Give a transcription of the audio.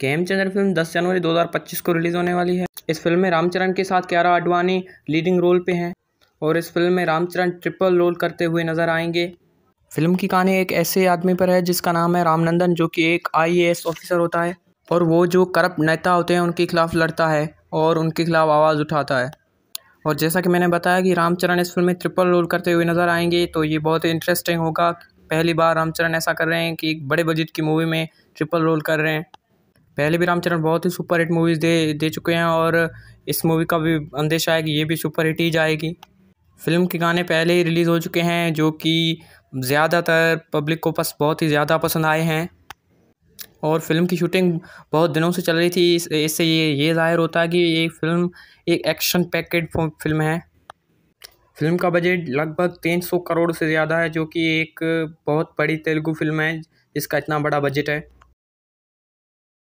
Khemchandra film 10 जनवरी 2025 को release होने वाली है इस फिल्म में रामचरण के साथ क्यारा आडवाणी लीडिंग रोल पे हैं और इस फिल्म में रामचरण ट्रिपल रोल करते हुए नजर आएंगे फिल्म की कहानी एक ऐसे आदमी पर है जिसका नाम है रामनंदन जो कि एक आईएएस ऑफिसर होता है और वो जो करप्ट नेता होते हैं उनके खिलाफ लड़ता है और उनके खिलाफ आवाज़ उठाता है और जैसा कि मैंने बताया कि रामचरण इस फिल्म में ट्रिपल रोल करते हुए नज़र आएंगे तो ये बहुत ही इंटरेस्टिंग होगा पहली बार रामचरण ऐसा कर रहे हैं कि एक बड़े बजट की मूवी में ट्रिपल रोल कर रहे हैं पहले भी रामचरण बहुत ही सुपर हिट मूवीज़ दे दे चुके हैं और इस मूवी का भी अंदेशा है कि ये भी सुपर हिट ही जाएगी फिल्म के गाने पहले ही रिलीज़ हो चुके हैं जो कि ज़्यादातर पब्लिक को पस बहुत ही ज़्यादा पसंद आए हैं और फिल्म की शूटिंग बहुत दिनों से चल रही थी इससे ये ये ज़ाहिर होता है कि ये फिल्म एक एक्शन पैकेड फिल्म है फिल्म का बजट लगभग तीन सौ करोड़ से ज़्यादा है जो कि एक बहुत बड़ी तेलुगु फिल्म है जिसका इतना बड़ा बजट है